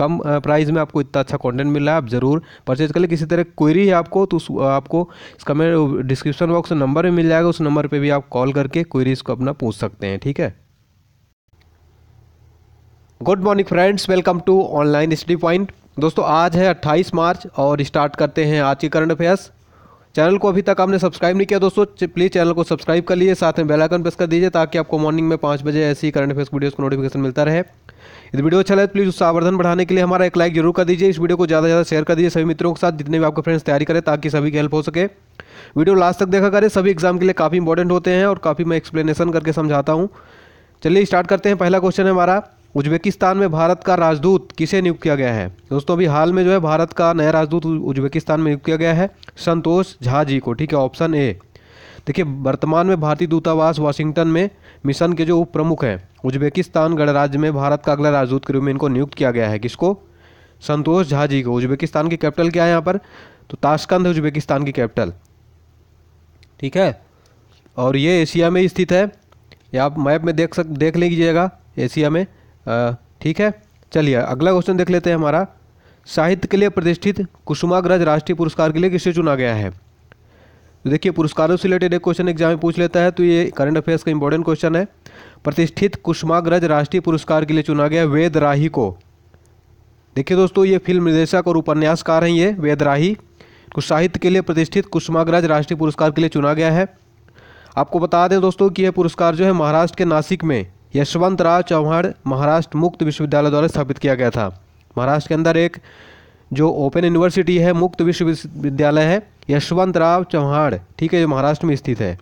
कम price में आपको इतना अच्छा कंटेंट मिल रहा है आप ज़रूर परचेज कर ले किसी तरह क्वेरी है आपको तो आपको इसका मेरे डिस्क्रिप्शन बॉक्स नंबर भी मिल जाएगा उस नंबर पर भी आप कॉल करके क्वेरीज़ को अपना पूछ सकते हैं ठीक है good morning friends welcome to online study point दोस्तों आज है 28 मार्च और स्टार्ट करते हैं आज के करंट अफेयर्स चैनल को अभी तक आपने सब्सक्राइब नहीं किया दोस्तों प्लीज़ चैनल को सब्सक्राइब कर लीजिए साथ में बेल आइकन प्रेस कर दीजिए ताकि आपको मॉर्निंग में पाँच बजे ऐसी ही करंट अफेयर्स वीडियोस को नोटिफिकेशन मिलता रहे यदि वीडियो अच्छा लगे तो प्लीज़ उसका आवर्धन बढ़ाने के लिए हमारा एक लाइक जरूर कर दीजिए इस वीडियो को ज़्यादा से ज़्यादा शेयर कर दीजिए सभी मित्रों के साथ जितने भी आपके फ्रेंड्स तैयारी करें ताकि सभी की हेल्प हो सके वीडियो लास्ट तक देखा करें सभी एग्जाम के लिए काफ़ी इंपॉर्टेंट होते हैं और काफ़ी मैं एक्सप्लेनेशन करके समझाता हूँ चलिए स्टार्ट करते हैं पहला क्वेश्चन है हमारा उज्बेकिस्तान में भारत का राजदूत किसे नियुक्त किया गया है दोस्तों अभी हाल में जो है भारत का नया राजदूत उज्बेकिस्तान में नियुक्त किया गया है संतोष झा जी को ठीक है ऑप्शन ए देखिए वर्तमान में भारतीय दूतावास वाशिंगटन में मिशन के जो उप प्रमुख हैं उज्बेकिस्तान गणराज्य में भारत का अगला राजदूत के रूप में इनको नियुक्त किया गया है किसको संतोष झा जी को उज्बेकिस्तान की कैपिटल क्या है यहाँ पर तो ताशकंद है उज्बेकिस्तान की कैपिटल ठीक है और ये एशिया में स्थित है या आप मैप में देख सक देख लीजिएगा एशिया में ठीक है चलिए अगला क्वेश्चन देख लेते हैं हमारा साहित्य के लिए प्रतिष्ठित कुसुमाग्रज राष्ट्रीय पुरस्कार के लिए किसे चुना गया है तो देखिए पुरस्कारों से रिलेटेड एक क्वेश्चन एग्जाम में पूछ लेता है तो ये करंट अफेयर्स का इंपॉर्टेंट क्वेश्चन है प्रतिष्ठित कुसुमाग्रज राष्ट्रीय पुरस्कार के लिए चुना गया वेद राही को देखिए दोस्तों ये फिल्म निर्देशक और उपन्यासकार हैं ये वेद राही को तो साहित्य के लिए प्रतिष्ठित कुसुमाग्रज राष्ट्रीय पुरस्कार के लिए चुना गया है आपको बता दें दोस्तों कि यह पुरस्कार जो है महाराष्ट्र के नासिक में यशवंत राव चौहान महाराष्ट्र मुक्त विश्वविद्यालय द्वारा स्थापित किया गया था महाराष्ट्र के अंदर एक जो ओपन यूनिवर्सिटी है मुक्त विश्वविद्यालय है यशवंत राव चौहान ठीक है जो महाराष्ट्र में स्थित है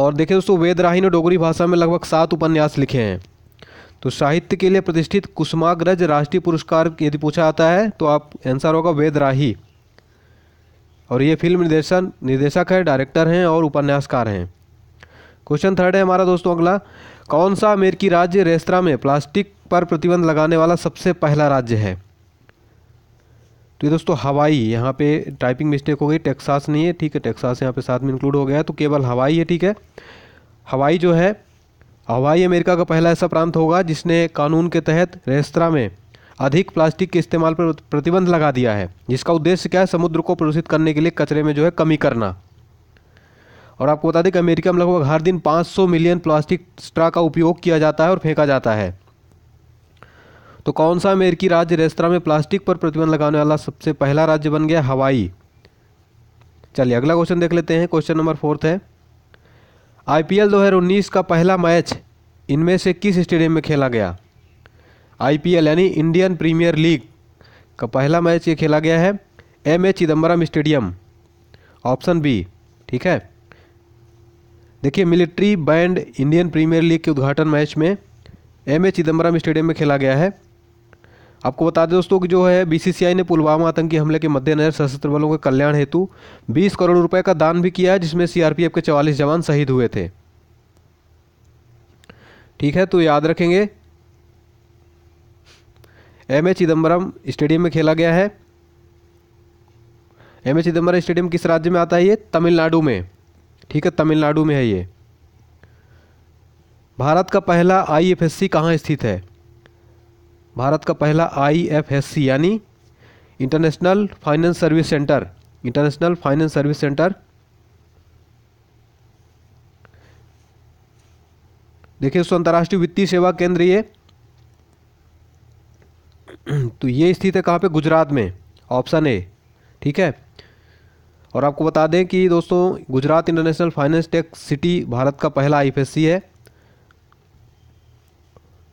और देखिए दोस्तों वेदराही ने डोगरी भाषा में लगभग सात उपन्यास लिखे हैं तो साहित्य के लिए प्रतिष्ठित कुसुमाग्रज राष्ट्रीय पुरस्कार यदि पूछा जाता है तो आप आंसर होगा वेदराही और ये फिल्म निर्देशन निर्देशक है डायरेक्टर हैं और उपन्यासकार हैं क्वेश्चन थर्ड है हमारा दोस्तों अगला कौन सा अमेरिकी राज्य रेस्तरा में प्लास्टिक पर प्रतिबंध लगाने वाला सबसे पहला राज्य है तो ये दोस्तों हवाई यहाँ पे टाइपिंग मिस्टेक हो गई टेक्सास नहीं है ठीक है टेक्सास यहाँ पे साथ में इंक्लूड हो गया है तो केवल हवाई है ठीक है हवाई जो है हवाई अमेरिका का पहला ऐसा प्रांत होगा जिसने कानून के तहत रेस्तरा में अधिक प्लास्टिक के इस्तेमाल पर प्रतिबंध लगा दिया है जिसका उद्देश्य क्या है समुद्र को प्रदूषित करने के लिए कचरे में जो है कमी करना और आपको बता दें कि अमेरिका में लगभग हर दिन 500 मिलियन प्लास्टिक स्ट्रा का उपयोग किया जाता है और फेंका जाता है तो कौन सा अमेरिकी राज्य रेस्तरा में प्लास्टिक पर प्रतिबंध लगाने वाला सबसे पहला राज्य बन गया हवाई चलिए अगला क्वेश्चन देख लेते हैं क्वेश्चन नंबर फोर्थ है आईपीएल 2019 का पहला मैच इनमें से किस स्टेडियम में खेला गया आईपीएल यानी इंडियन प्रीमियर लीग का पहला मैच ये खेला गया है M A Chidambaram stadium option B ठीक है देखिए military band Indian premier league के उद्घाटन मैच में एम ए चिदम्बरम स्टेडियम में खेला गया है आपको बता दें दोस्तों कि जो है बीसीसीआई ने पुलवामा आतंकी हमले के मद्देनजर सशस्त्र बलों के कल्याण हेतु 20 करोड़ रुपए का दान भी किया है जिसमें सीआरपीएफ के 44 जवान शहीद हुए थे ठीक है तो याद रखेंगे एम ए चिदम्बरम स्टेडियम में खेला गया है एम ए चिदम्बरम स्टेडियम किस राज्य में आता है ये तमिलनाडु में ठीक है तमिलनाडु में है ये भारत का पहला आई एफ एस सी कहाँ स्थित है भारत का पहला आई एफ एस सी यानी international finance service centre international finance service centre देखिए इसको अंतर्राष्ट्रीय वित्तीय सेवा केंद्र ये तो ये स्थित है कहाँ पे गुजरात में ऑप्शन ए ठीक है और आपको बता दें कि दोस्तों Gujarat international finance tech city Bharat का पहला आईएफएससी है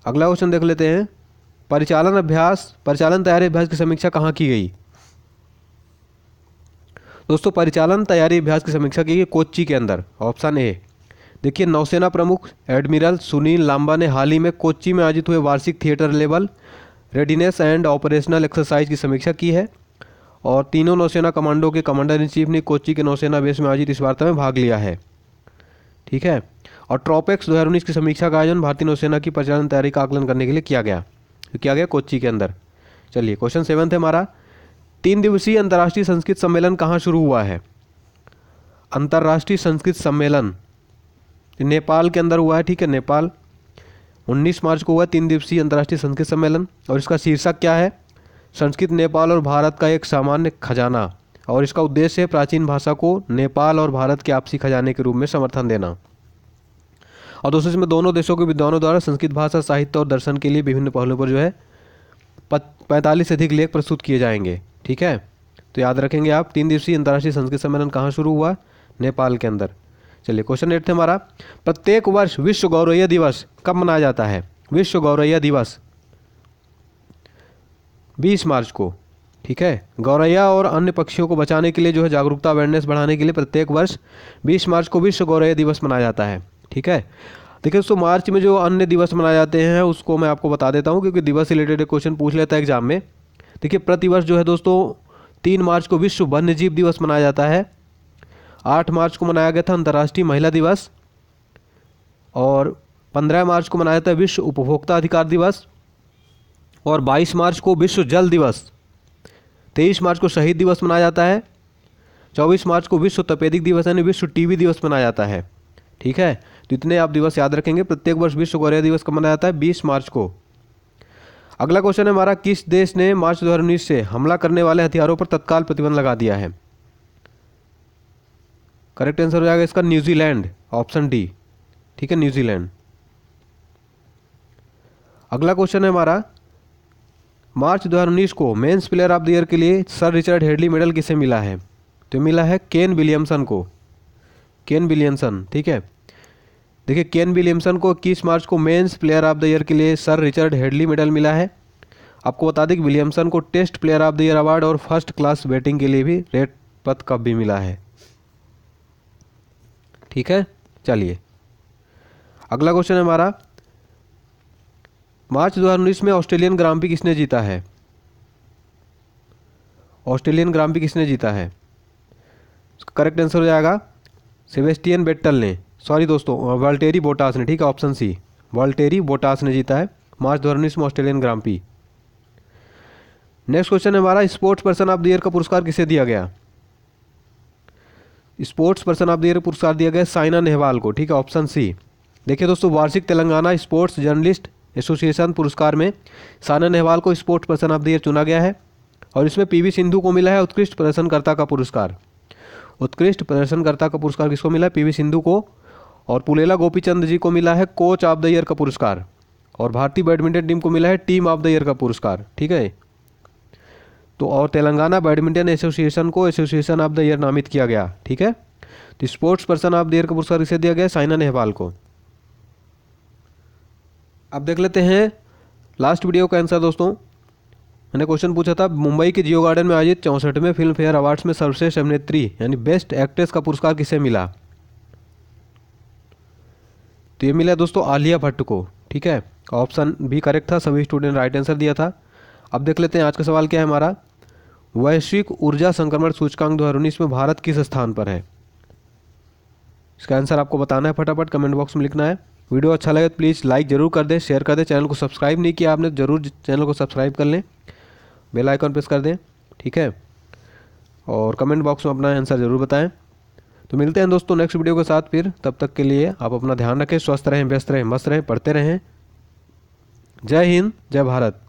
अगला क्वेश्चन देख लेते हैं परिचालन अभ्यास परिचालन तैयारी अभ्यास की समीक्षा कहाँ की गई दोस्तों परिचालन तैयारी अभ्यास की समीक्षा की गई कोच्चि के अंदर ऑप्शन ए देखिए नौसेना प्रमुख एडमिरल सुनील लांबा ने हाल ही में कोच्चि में आयोजित हुए वार्षिक theatre level readiness and operational exercise की समीक्षा की है और तीनों नौसेना कमांडो के कमांडर इन चीफ ने कोची के नौसेना बेस में आयोजित इस वार्ता में भाग लिया है ठीक है और ट्रॉपेक्स दो की समीक्षा का आयोजन भारतीय नौसेना की प्रचलन तैयारी का आकलन करने के लिए किया गया तो किया गया कोच्ची के अंदर चलिए क्वेश्चन सेवन्थ है हमारा तीन दिवसीय अंतर्राष्ट्रीय संस्कृत सम्मेलन कहाँ शुरू हुआ है अंतर्राष्ट्रीय संस्कृत सम्मेलन नेपाल के अंदर हुआ है ठीक है नेपाल 19 मार्च को हुआ तीन दिवसीय अंतर्राष्ट्रीय संस्कृत सम्मेलन और इसका शीर्षक क्या है संस्कृत नेपाल और भारत का एक सामान्य खजाना और इसका उद्देश्य है प्राचीन भाषा को नेपाल और भारत के आपसी खजाने के रूप में समर्थन देना और दोस्तों इसमें दोनों देशों के विद्वानों द्वारा संस्कृत भाषा साहित्य और दर्शन के लिए विभिन्न पहलुओं पर जो है पैंतालीस से अधिक लेख प्रस्तुत किए जाएंगे ठीक है तो याद रखेंगे आप तीन दिवसीय अंतर्राष्ट्रीय संस्कृत सम्मेलन कहाँ शुरू हुआ नेपाल के अंदर चलिए क्वेश्चन एट थे हमारा प्रत्येक वर्ष विश्व गौरैया दिवस कब मनाया जाता है विश्व गौरैया दिवस बीस मार्च को ठीक है गौरैया और अन्य पक्षियों को बचाने के लिए जो है जागरूकता अवेयरनेस बढ़ाने के लिए प्रत्येक वर्ष बीस मार्च को विश्व गौरैया दिवस मनाया जाता है ठीक है देखिए दोस्तों मार्च में जो अन्य दिवस मनाए जाते हैं उसको मैं आपको बता देता हूँ क्योंकि दिवस रिलेटेड क्वेश्चन पूछ लेता है एग्जाम में देखिए प्रतिवर्ष जो है दोस्तों तीन मार्च को विश्व वन्य जीव दिवस मनाया जाता है आठ मार्च को मनाया गया था अंतर्राष्ट्रीय महिला दिवस और पंद्रह मार्च को मनाया जाता है विश्व उपभोक्ता अधिकार दिवस और 22 मार्च को विश्व जल दिवस 23 मार्च को शहीद दिवस मनाया जाता है 24 मार्च को विश्व तपेदिक दिवस यानी विश्व टीवी दिवस मनाया जाता है ठीक है तो इतने आप दिवस याद रखेंगे प्रत्येक वर्ष विश्व गौरैया दिवस का मनाया जाता है बीस मार्च को अगला क्वेश्चन है हमारा किस देश ने मार्च दो से हमला करने वाले हथियारों पर तत्काल प्रतिबंध लगा दिया है करेक्ट आंसर हो जाएगा इसका न्यूजीलैंड ऑप्शन डी ठीक है न्यूजीलैंड अगला क्वेश्चन है हमारा मार्च 2019 को men's player of the year के लिए सर रिचर्ड हेडली मेडल किसे मिला है तो मिला है केन विलियमसन को केन विलियमसन ठीक है देखिए केन विलियमसन को इक्कीस मार्च को men's player of the year के लिए सर रिचर्ड हेडली मेडल मिला है आपको बता दें कि विलियमसन को test player of the year award और फर्स्ट क्लास बैटिंग के लिए भी रेड पथ कप भी मिला है ठीक है चलिए अगला क्वेश्चन है हमारा मार्च 2019 में ऑस्ट्रेलियन ग्राम भी किसने जीता है ऑस्ट्रेलियन ग्राम भी किसने जीता है करेक्ट आंसर हो जाएगा सेवेस्टियन बेटल ने सॉरी दोस्तों वाल्टेरी बोटास ने ठीक है ऑप्शन सी वाल्टेरी बोटास ने जीता है मार्च दो में ऑस्ट्रेलियन ग्राम पी नेक्स्ट क्वेश्चन हमारा sports person of the year का पुरस्कार किसे दिया गया sports person of the year पुरस्कार दिया गया साइना नेहवाल को ठीक है ऑप्शन सी देखिए दोस्तों वार्षिक तेलंगाना स्पोर्ट्स जर्नलिस्ट एसोसिएशन पुरस्कार में साना नेहवाल को sports person of the year चुना गया है और इसमें पीवी सिंधु को मिला है उत्कृष्ट प्रदर्शनकर्ता का पुरस्कार उत्कृष्ट प्रदर्शनकर्ता का पुरस्कार किसको मिला है पी सिंधु को और पुलेला गोपीचंद जी को मिला है कोच ऑफ द ईयर का पुरस्कार और भारतीय बैडमिंटन टीम को मिला है टीम ऑफ द ईयर का पुरस्कार ठीक है तो और तेलंगाना बैडमिंटन एसोसिएशन को एसोसिएशन ऑफ द ईयर नामित किया गया ठीक है तो sports person of the year का पुरस्कार किसे दिया गया साइना नेहवाल को अब देख लेते हैं लास्ट वीडियो का आंसर दोस्तों मैंने क्वेश्चन पूछा था मुंबई के जियो गार्डन में आयोजित चौंसठवें फिल्म फेयर अवार्ड्स में सर्वश्रेष्ठ अभिनेत्री यानी बेस्ट एक्ट्रेस का पुरस्कार किसे मिला तो ये मिला दोस्तों आलिया भट्ट को ठीक है ऑप्शन भी करेक्ट था सभी स्टूडेंट राइट आंसर दिया था अब देख लेते हैं आज का सवाल क्या है हमारा वैश्विक ऊर्जा संक्रमण सूचकांक दो में भारत किस स्थान पर है इसका आंसर आपको बताना है फटाफट कमेंट बॉक्स में लिखना है वीडियो अच्छा लगे तो प्लीज़ लाइक ज़रूर कर दें शेयर कर दें चैनल को सब्सक्राइब नहीं किया आपने तो ज़रूर चैनल को सब्सक्राइब कर लें बेल आइकॉन प्रेस कर दें ठीक है और कमेंट बॉक्स में अपना आंसर ज़रूर बताएं तो मिलते हैं दोस्तों नेक्स्ट वीडियो के साथ फिर तब तक के लिए आप अपना ध्यान रखें स्वस्थ रहें व्यस्त रहें मस्त रहें पढ़ते रहें जय हिंद जय भारत